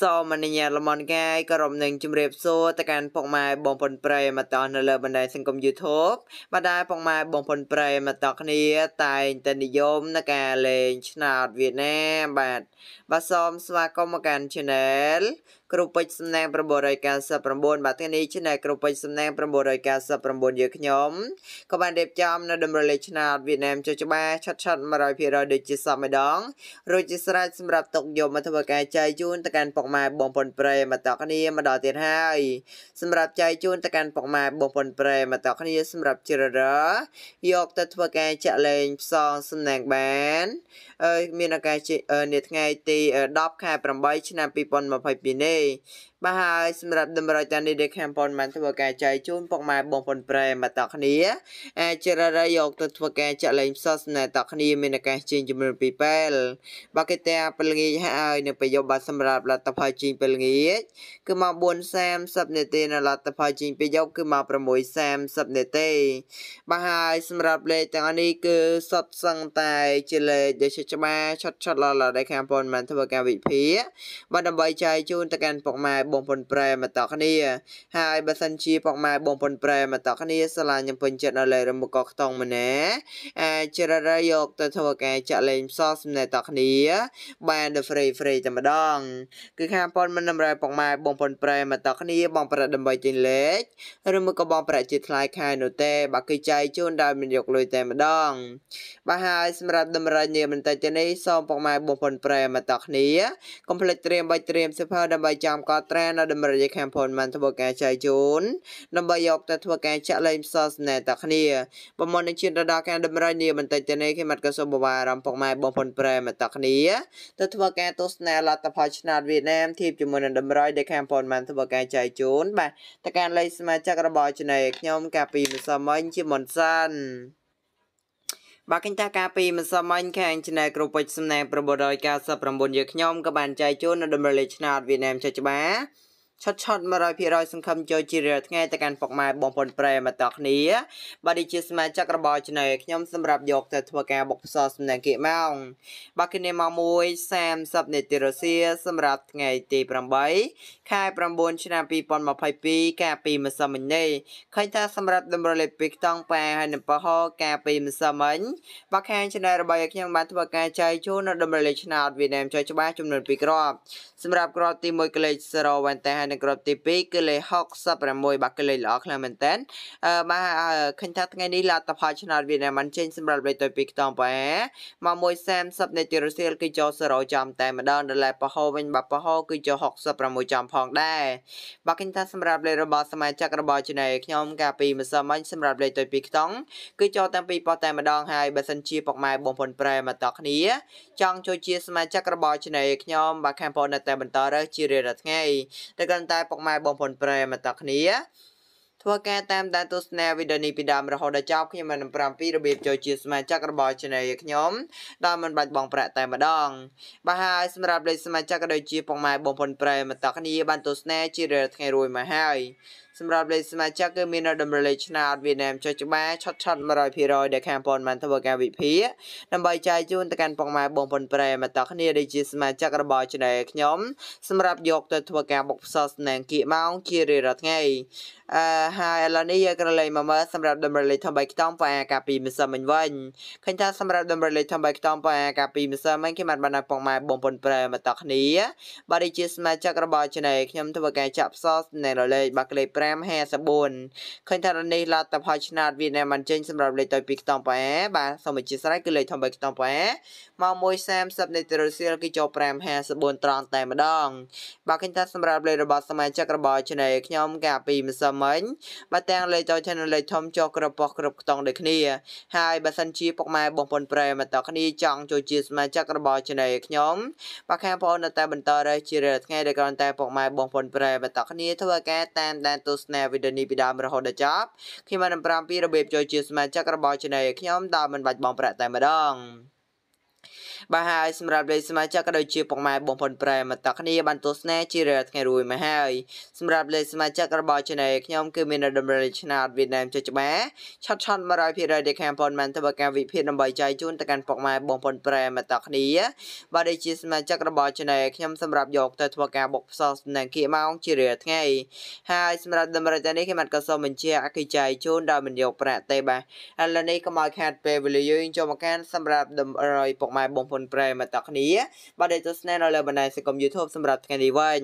សូមអនុញ្ញាតលំអរកាយគោរពនឹងជម្រាបសួរទៅកាន់ពុកម៉ែបងប្អូនប្រិយមិត្តនៅលើបណ្ដាញសង្គម YouTube បាទដែរពុកម៉ែបងប្អូនប្រិយមិត្តគ្នាតែងតែនិយមនឹងការលេងឆ្នោតវៀតណាមបាទបាទសូមស្វាគមន៍មកកាន់ Channel គ្រូពេជ្រសំណាង999បាទថ្ងៃនេះឆ្នៃគ្រូពេជ្រសំណាង999យើខ្ញុំក៏បានរៀបចំនៅដំណើរលេខឆ្នាំវៀតណាមចុះច្បារឆាត់ឆាត់100%ដូចជាសម្ម្ដងរួចជាស្រេចសម្រាប់ទុកយកមកធ្វើការចែកជូនទៅកាន់ពុកម៉ែបងប្អូនប្រេមកតគ្នាមកដល់ទៀតហើយសម្រាប់ចែកជូនទៅកាន់ពុកម៉ែបងប្អូនប្រេមកតគ្នាសម្រាប់ជ្រើសរើសយកទៅធ្វើការចាក់លែងផ្សងសំណាងបានមានឱកាសនេះថ្ងៃទី10ខែ8ឆ្នាំ2022នេះ way បាទហើយសម្រាប់តម្រុយតានេះដែលខ្ញុំប៉ុនបានធ្វើការចែកជូនពុកម៉ែបងប្អូនប្រែមកតក់គ្នាអាចជ្រើសរើសយកទៅធ្វើការចាក់លែងផ្សះស្នេហ៍តក់គ្នាមានឱកាសជាងចំនួន2ពេលបាទគេតែពេលងាយហើយនៅប្រយោគបាទសម្រាប់លទ្ធផលជាងពេលងាយគឺម៉ោង4:30នាទីនៅលទ្ធផលជាងពេលយប់គឺម៉ោង6:30នាទីបាទហើយសម្រាប់លេខទាំងនេះគឺសុទ្ធសឹងតែជាលេខដែលជាច្បាស់ឆុតឆុតឡឡដែលខ្ញុំប៉ុនបានធ្វើការវិភាគបាទដើម្បីចែកជូនទៅកាន់ពុកម៉ែបងបងប្អូនប្រែមកតគ្នា ហើយបើសិនជាពុកម៉ែបងប្អូនប្រែមកតគ្នាសាលាខ្ញុំពេញចិត្តនៅលេខរមកខតងម្នាអាចររយកទៅធ្វើការចាក់លេងផ្សោសំណេះតគ្នាបានដល់ free free តែម្ដងគឺខាងប៉ុនមិនតម្រូវពុកម៉ែបងប្អូនប្រែមកតគ្នា បងប្រាក់ដើម្បីទិញលេខឬមកក៏បងប្រាក់ជាថ្លៃខែនោះទេបើគឺចាយជូនដោយមិនយកលុយតែម្ដងបាទហើយសម្រាប់តម្រូវនេះបន្តិចទៅនេះសូមពុកម៉ែបងប្អូនប្រែមកតគ្នាកុំភ្លេចត្រៀមបៃត្រៀមសិភើដើម្បីចាំកត់ត្រានៅដំរីខាំផុនបានធ្វើការចែកជូនដើម្បីយកទៅធ្វើការចាក់លែងផ្សល់ស្នេហ៍តគ្នាប្រមុននឹងជិនទៅដល់ការដំរីនេះបន្តិចទៅនេះគេមិនក៏សូមបវាអារម្មណ៍ពុកម៉ែបងប្អូនប្រែមកតគ្នាទៅធ្វើការទស្សនាលទ្ធផលឆ្នោតវៀតណាមធៀបជាមួយនឹងដំរីដែលខាំផុនបានធ្វើការចែកជូនបាទតើការលេខសមាជិករបស់ចំណេខ្ញុំកាពីម្សិលមិញជាមុនសានបាទគិតថាការពីម្សិលមិញខាងឆ្នៃក្រុមពេជ្រសំណាង999យើងខ្ញុំក៏បានចែកជូននៅដំណើរលេខឆ្នោតវៀតណាមចុចច្បារឆុតឆុត100%សង្ឃឹមចូលជារាល់ថ្ងៃទៅកាន់ពុកម៉ែបងប្អូនប្រែមកតគ្នាបាទនេះជាសមាជិករបស់ឆ្នៃខ្ញុំសម្រាប់យកទៅធ្វើការបុកផ្សោសំណាងគេម៉ោងបាទគ្នាម៉ោង1:30នាទីរសៀលសម្រាប់ថ្ងៃទី8ខែ9ឆ្នាំ2022កាលពីម្សិលមិញនេះឃើញថាសម្រាប់តម្រូវលេខពីខ្ទង់ប៉ែហើយនិងប៉ហកាលពីម្សិលមិញបាទខាងឆ្នៃរបស់ខ្ញុំបានធ្វើការចែកជូននៅតម្រូវលេខឆ្នោតវៀតណាមចុះច្បាស់ចំនួន2គ្រាប់សម្រាប់គ្រាប់ទី1កលេខ0វ៉ែនតែនៅក្របទី2គឺលេខ66បាទគឺលេខល្អខ្លាំងមែនតើបាទឃើញថាថ្ងៃនេះលទ្ធផលឆ្នោតវៀតណាមបានចេញសម្រាប់លេខទៅ2ខ្ទង់ប៉ែមក1.30នៃទីរុស្ស៊ីគឺចូល0ចំតែម្ដងដល់លេខប៉ហូវិញបាទប៉ហូគឺចូល66ចំផងដែរបាទឃើញថាសម្រាប់លេខរបស់សមាជិករបស់ជនៃខ្ញុំកាលពីម្សិលមិញសម្រាប់លេខទៅ2ខ្ទង់គឺចូលតាំងពីប៉ះតែម្ដងហើយបើសិនជាពុកម៉ែបងប្អូនប្រែមកតគ្នាចង់ចូលជា សមាជិករបស់ជនៃខ្ញុំបាទខំបងនៅតែបន្តរើសជារៀងរាល់ថ្ងៃតែក៏សិនតែពុកម៉ែបងប្អូនប្រិយមិត្តគ្នា ធ្វើការតាមដានទស្សនាវីដេអូនេះពីដើមរហូតដល់ចប់ខ្ញុំនឹង7របៀបចូលជាសមាជិករបស់ Channel ខ្ញុំដោយមិនបាច់បង់ប្រាក់តែម្ដងបាទហើយសម្រាប់លេខសមាជិកក៏ដូចជាពុកម៉ែបងប្អូនប្រិយមិត្តគ្នាបានទស្សនា ជារាល់ថ្ងៃរួចមកហើយសម្រាប់លេខសមាជិកគឺមាននៅដំណលេខឆ្នាំវៀតណាមចុចច្បារឆុតឆុត100%ដែលខាងប៉ុនបានធ្វើការវិភាគដើម្បីចែកជូនទៅកាន់បងម៉ែបងប្អូនប្រែមកតគ្នាដែលជាសមាជិករបស់ Channel ខ្ញុំ សម្រាប់យកទៅធ្វើការបុកផ្សោតស្នងគៀកម៉ោងជារៀងរាល់ថ្ងៃអឺហើយឥឡូវនេះយើងក៏លេខមកមើលសម្រាប់ដំណលេខធំ3ខ្ទង់ប៉ាកាពីម្សិលមិញវិញឃើញថាសម្រាប់ដំណលេខធំ3ខ្ទង់ប៉ាកាពីម្សិលមិញគេបានបានដល់បងម៉ែបងប្អូនប្រែមកតគ្នាបាទនេះជាសមាជិករបស់ Channel ខ្ញុំ ធ្វើការចាក់ផ្សោតស្នងលេខបាក់លេខ54ឃើញថារនេះលទ្ធផលឆ្នោតវៀតណាមបានចេញសម្រាប់លេខតូចពីខ្ទង់ប៉ែបាទសូមអធិស្ឋានគឺលេខធំ3ខ្ទង់ប៉ែម៉ោង1:30នាទីរសៀលគឺចូល5:54ត្រង់តែម្ដងបាទឃើញថាសម្រាប់លេខរបស់សមាជិករបស់ឆ្នេរខ្ញុំកាលពីម្សិលមិញបាទទាំងលេខតូចនិងលេខធំចុះក្រពោះគ្រប់ខ្ទង់ដូចគ្នាហើយបើសិនជាពុកម៉ែបងប្អូនប្រែមកតគ្នាចង់ចូលជាសមាជិករបស់ឆ្នេរខ្ញុំបាទខាងបងប្អូននៅតែបន្តរើសជារាល់ថ្ងៃដែលគ្រាន់តែពុកម៉ែបងប្អូនប្រែមកតគ្នាធ្វើការតាមដានទស្សស្នេហ៍វីដេអូនេះពីដើមរហូតដល់ចប់ខ្ញុំបាន7របៀបចូលជាសមាជិករបស់ Channel ខ្ញុំតាមមិនបាច់បងប្រាក់តែម្ដងបាទហើយ សម្រាប់លេខសមាជិកក៏ដូចជាពុកម៉ែបងប្អូនប្រែមកតគ្នាបានទស្សនាជារាល់ថ្ងៃរួចមកហើយសម្រាប់លេខសមាជិករបស់ Channel ខ្ញុំគឺមាននៅដំណើរឆ្នោតវៀតណាមចុចច្បារឆាត់ឆាត់100%ដែលខាងប៉ុនមែនទៅបើការវិភាគដើម្បីចែកជូនទៅកាន់ពុកម៉ែបងប្អូនប្រែមកតគ្នាបាទដូចជាសមាជិករបស់ Channel ខ្ញុំសម្រាប់យកទៅធ្វើការបុកផ្សោតនៅគៀម៉ោងជារាល់ថ្ងៃហើយសម្រាប់តម្រូវការនេះខ្ញុំបានក៏សូមបញ្ជាក់អគិចៃជូនដល់មិនយកប្រាក់ទេបាទឥឡូវនេះកុំឲ្យខាតពេលវេលាយើងចូលមកកានសម្រាប់តម្រុយពុកម៉ែបងបងប្អូនប្រិយមិត្តទាំងគ្នាបាទដែលទស្សនានៅលើបណ្ដាញសង្គម YouTube សម្រាប់ថ្ងៃនេះវិញ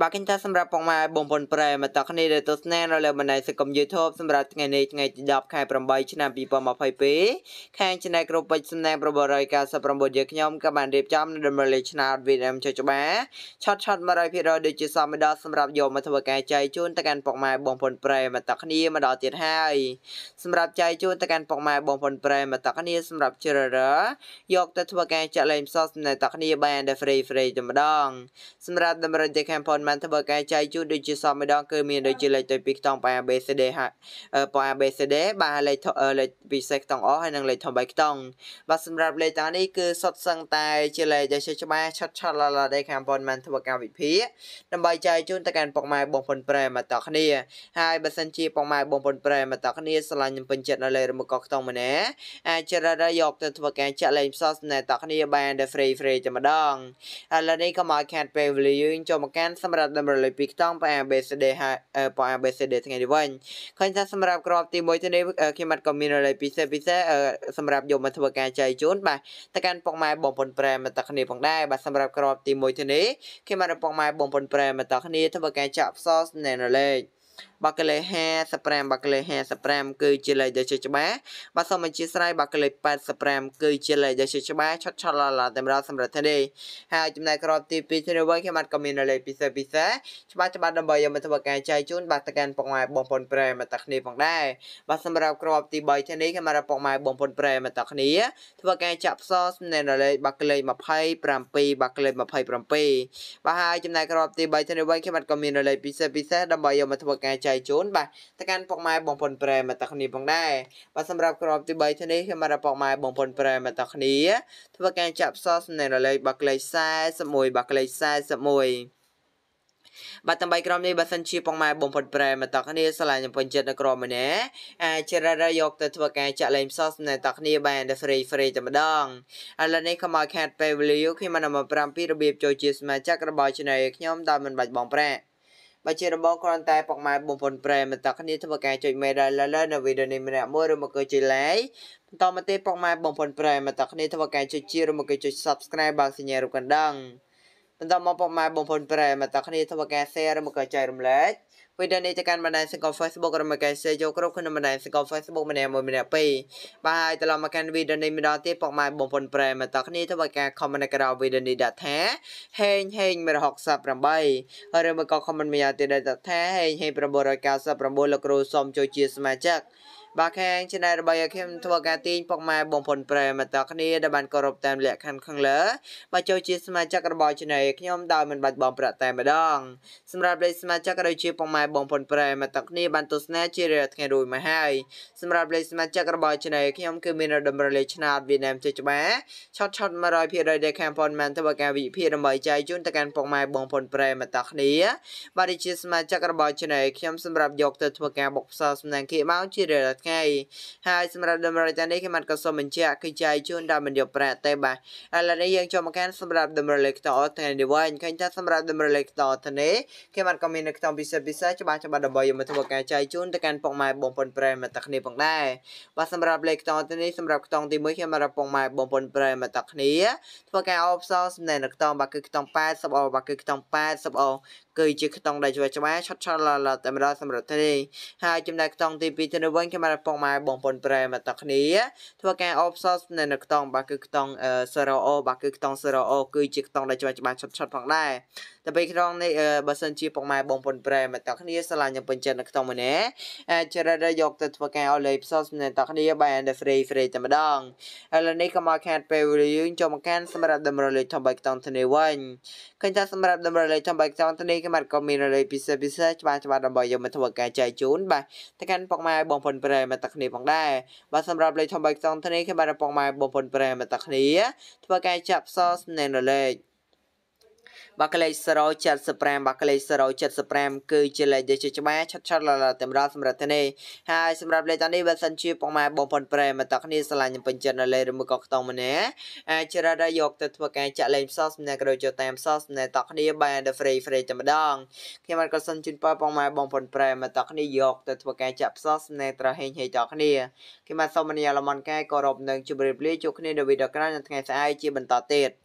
បាទគិតថាសម្រាប់បងម៉ែបងប្អូនប្រែមកតគ្នាដែលទស្សនានៅលើបណ្ដាញសង្គម YouTube សម្រាប់ថ្ងៃនេះថ្ងៃទី10ខែ8ឆ្នាំ2022ខាង Channel ក្រុមពេជ្រសំណាង999យើងខ្ញុំក៏បានរៀបចំនៅដំណើរលេខឆ្នោត VNM ចុចច្បារឆតឆត100%ដូចជាសមដល់សម្រាប់យកមកធ្វើការចែកជូនទៅកាន់បងម៉ែបងប្អូនប្រែមកតគ្នាមកដល់ទៀតហើយសម្រាប់ចែកជូនទៅកាន់បងម៉ែបងប្អូនប្រែមកតគ្នាសម្រាប់ជ្រើសរើសយកទៅធ្វើការចាក់លេងផ្សោតនៅតគ្នាបាន free free តែម្ដង សម្រាប់តម្រុយទៅខាងផងមិនធ្វើការចែកជូនដូចជាសមម្ដងគឺមានដូចជាលេខទៅពីខ្ទង់ប៉ា ABCD ហើយប៉ា ABCD បាទលេខលេខពិសេសខ្ទង់អហើយនិងលេខធំ3ខ្ទង់បាទសម្រាប់លេខតានេះគឺសុទ្ធសឹងតែជាលេខដែលជាច្បាស់ឆាត់ឆាត់ឡាឡាដែលខាងប៉ុនមិនធ្វើការវិភាគដើម្បីចែកជូនទៅកាន់ពុកម៉ែបងប្អូនប្រែមកតគ្នាហើយបើសិនជាពុកម៉ែបងប្អូនប្រែមកតគ្នាស្រឡាញ់នឹងពេញចិត្តនៅលេខរមកខ្ទង់ម្នាក់អាចជ្រើសរើសយកទៅធ្វើការចាក់លេងផ្សព្វស្នេហ៍តគ្នាបានដែល free free តែម្ដងឥឡូវនេះក៏មកខាត់ពេលវេលាយើងចូលមកកាន់សម្សម្រាប់តម្រូវលេខ2ខ្ទង់ប៉ា ABCD ហើយប៉ា ABCD ថ្ងៃនេះវិញឃើញថាសម្រាប់ក្របទី1ទៅនេះខ្ញុំអត់ក៏មានរលេខពិសេសពិសេសសម្រាប់យកមកធ្វើការចែកជូនបាទទៅកាន់ពុកម៉ែបងប្អូនប្រែមកតាគ្នាផងដែរបាទសម្រាប់ក្របទី1ទៅនេះខ្ញុំអត់ពុកម៉ែបងប្អូនប្រែមកតាគ្នាធ្វើការចាក់ផ្សោស្នេហ៍រលេខបើកលេខ55បើកលេខ55គឺជាលេខដែលជាច្បាស់បាទសូមអធិស្ឋានបើកលេខ85គឺជាលេខដែលជាច្បាស់ឆុតឆុតឡាឡាតែម្ដងសម្រាប់ថ្ងៃនេះហើយចំណែកក្របទី2ឆ្នាំវិញខ្ញុំបាទក៏មានលេខពិសេសពិសេសច្បាស់ច្បាស់ដើម្បីយកមកធ្វើការចែកជូនបាទទៅកាន់បងម៉ែបងប្អូនប្រែមកតាគ្នាផងដែរបាទសម្រាប់ក្របទី3ថ្ងៃនេះខ្ញុំបាទបងម៉ែបងប្អូនប្រែមកតាគ្នាធ្វើការចាក់ផ្សោសំណេរលេខបើកលេខ27បើកលេខ27បាទហើយចំណែកក្របទី3ថ្ងៃនេះវិញខ្ញុំបាទក៏មានលេខពិសេសពិសេសដើម្បីយកមកធ្វើការចែកចជូនបាទទៅកាន់ពុកម៉ែបងប្អូនប្រែមកតគ្នាផងដែរបាទសម្រាប់ក្របទី3នេះខ្ញុំបាទពុកម៉ែបងប្អូនប្រែមកតគ្នា ធ្វើការចាក់ផ្សោះសំណេរលេខបាក់លេខ41បាក់លេខ41បាទតាមបីក្រុមនេះបើសិនជាបងម៉ែបំផុតប្រែមកតគ្នាឆ្លាញ់ពេញចិត្តនៅក្រុមម្នាក់អាចជ្រើសរើសយកទៅធ្វើការចាក់លេងផ្សោះនៅតគ្នាបានដល់ free free តែម្ដងឥឡូវនេះខ្ញុំមកខាត់ពេលវេលាខ្ញុំមក7របៀបចូលជាសមាជិករបស់ channel ខ្ញុំដោយមិនបាច់បងប្រាក់បើជាដំបងគ្រាន់តែពុកម៉ែបងប្អូនប្រែមិនតគ្នាធ្វើការចុចមេដាលលើនៅវីដេអូនេះម្នាក់មួយឬមកគឺចុច like បន្តមកទេពុកម៉ែបងប្អូនប្រែមិនតគ្នាធ្វើការចុចជាឬមកគឺចុច subscribe បើសញ្ញារូបកណ្ដឹងបន្តមកពុកម៉ែបងប្អូនប្រែមិនតគ្នាធ្វើការ share ឬមកគឺចែករំលែកវីដេអូនេះទៅកាន់បណ្ដាញសង្គម Facebook រំកាយសេយកគ្រប់ក្នុងបណ្ដាញសង្គម Facebook ម្នាក់មួយម្នាក់ពីរបាទហើយត្រឡប់មកកាន់វីដេអូនេះម្ដងទៀតបងម៉ែបងប្អូនប្រែមកតគ្នាធ្វើការ comment នៅក្រៅវីដេអូនេះដាក់ថាហេងហេង168ហើយឬមកក៏ comment ម្យ៉ាងទៀតដែរថាហេងហេង999លោកគ្រូសូមចូលជាសមាជិកបាទខាងឆានែលរបស់យើងខ្ញុំធ្វើការទាញពុកម៉ែបងប្អូនប្រិយមិត្តគ្នាដែលបានគោរពតាមលក្ខខណ្ឌខាងលើបាទចូលជាសមាជិករបស់ឆានែលខ្ញុំដោយមិនបាច់បងប្រាក់តែម្ដងសម្រាប់លេខសមាជិកដូចជាពុកម៉ែបងប្អូនប្រិយមិត្តគ្នា បានទស្សនាជារាល់ថ្ងៃរួចមកហើយសម្រាប់លេខសមាជិករបស់ឆានែលខ្ញុំគឺមានដំណើរលេខឆ្នោតវៀតណាមចុចច្បារឆុតឆុត100%ដែលខាងប៉ុនមិនធ្វើការវិភាគដើម្បីចែកជូនទៅកាន់ពុកម៉ែបងប្អូនប្រិយមិត្តគ្នាបាទជាសមាជិករបស់ឆានែលខ្ញុំសម្រាប់យកទៅធ្វើការបុកផ្សោសំណាងគេមកជារាល់ថ្ងៃហើយសម្រាប់ដំណើរតានេះខ្ញុំបាទក៏សូមបញ្ជាក់គឺចាយជូនដល់មន្ត្រីប្រាក់ទេបាទឥឡូវនេះយើងចូលមកកាន់សម្រាប់ដំណើរលេខតថ្ងៃនេះវិញឃើញថាសម្រាប់ដំណើរលេខតថ្ងៃនេះខ្ញុំបាទក៏មាននៅក្នុងពិសេសពិសេសច្បាស់ច្បាស់ដើម្បីយកមកធ្វើការចាយជូនទៅកាន់ពុកម៉ែបងប្អូនប្រិយមិត្តទាំងគ្នាផងដែរបាទសម្រាប់លេខតថ្ងៃនេះសម្រាប់ខ្ទង់ទី1ខ្ញុំបាទពុកម៉ែបងប្អូនប្រិយមិត្តទាំងគ្នាធ្វើការអបសរសំណែននៅខ្ទង់បាទគឺខ្ទង់80អូបាទគឺខ្ទង់80អូគឺជាខ្ទង់ដែលច្បាស់ច្បាស់ឆត់ឆត់ឡាឡាតែម្ដងសម្រាប់ថ្ងៃហើយចំណែកខ្ទង់ទី2ទៅវិញខ្ញុំបាទប៉ុងម៉ែបងប្អូនប្រែមកតគ្នា ធ្វើការអបសនៅនៅខ្ទង់បាទគឺខ្ទង់សេរ៉ូអូបាទគឺខ្ទង់សេរ៉ូអូគឺជាខ្ទង់ដែលច្បាស់ច្បាស់ឆុតឆុតផងដែរតែពេលក្នុងនេះបើសិនជាប៉ុងម៉ែបងប្អូនប្រែមកតគ្នាឆ្លាញ់នឹងបញ្ចិននៅខ្ទង់មួយណាអាចជ្រើសរើសយកទៅធ្វើការឲ្យលេខផ្សោតនៅតគ្នាបែរ and free free តែម្ដងឥឡូវនេះក៏មកខាត់ពេលវេលាយើងចូលមកកាន់សម្រាប់តម្រូវលេខធំបៃខ្ទង់ធ្នេវិញឃើញថាសម្រាប់តម្រូវលេខធំបៃខ្ទង់ធ្នេគេមកក៏មានលេខពិសេសពិសេសច្បាស់ច្បាស់ដើម្បីយកមកធ្វើការចែកជូនបាទតែកាន់ប៉ុងម៉ែបងប្អូនប្រែមិត្តគ្នាផងដែរបាទសម្រាប់លេខធំបីខ្សងធ្នីខ្ញុំបាទរពងម៉ែបងប្អូនប្រិមិត្តគ្នាធ្វើការចាប់សស្នេហ៍នៅលេខបាទលេខ075បាទលេខ075គឺជាលេខដែលជាច្បាស់ឆាត់ឆាត់ឡាឡាតម្រាប់សម្រាប់ថ្ងៃនេះហើយសម្រាប់លេខតានេះបើសិនជាបងម៉ែបងប្អូនប្រែមកតគ្នាឆ្លាញ់នឹងពេញចិត្តនៅលេខឬមួយក៏ខ្ទង់ម្នាក់អាចជ្រើសរើសយកទៅធ្វើការចាក់លេខផ្សោះសម្រាប់ក៏ដូចយកតាមផ្សោះសម្រាប់តគ្នាបាន The Free Free តែម្ដងខ្ញុំបាទក៏សិនជូនពរបងម៉ែបងប្អូនប្រែមកតគ្នាយកទៅធ្វើការចាក់ផ្សោះសម្រាប់ត្រហេងហេតតគ្នាខ្ញុំបាទសូមមនីអាឡមនកាយក៏រອບនឹងជម្រាបលាជួបគ្នានៅវីដេអូក្រោយនៅថ្ងៃស្អែកជាបន្តទៀត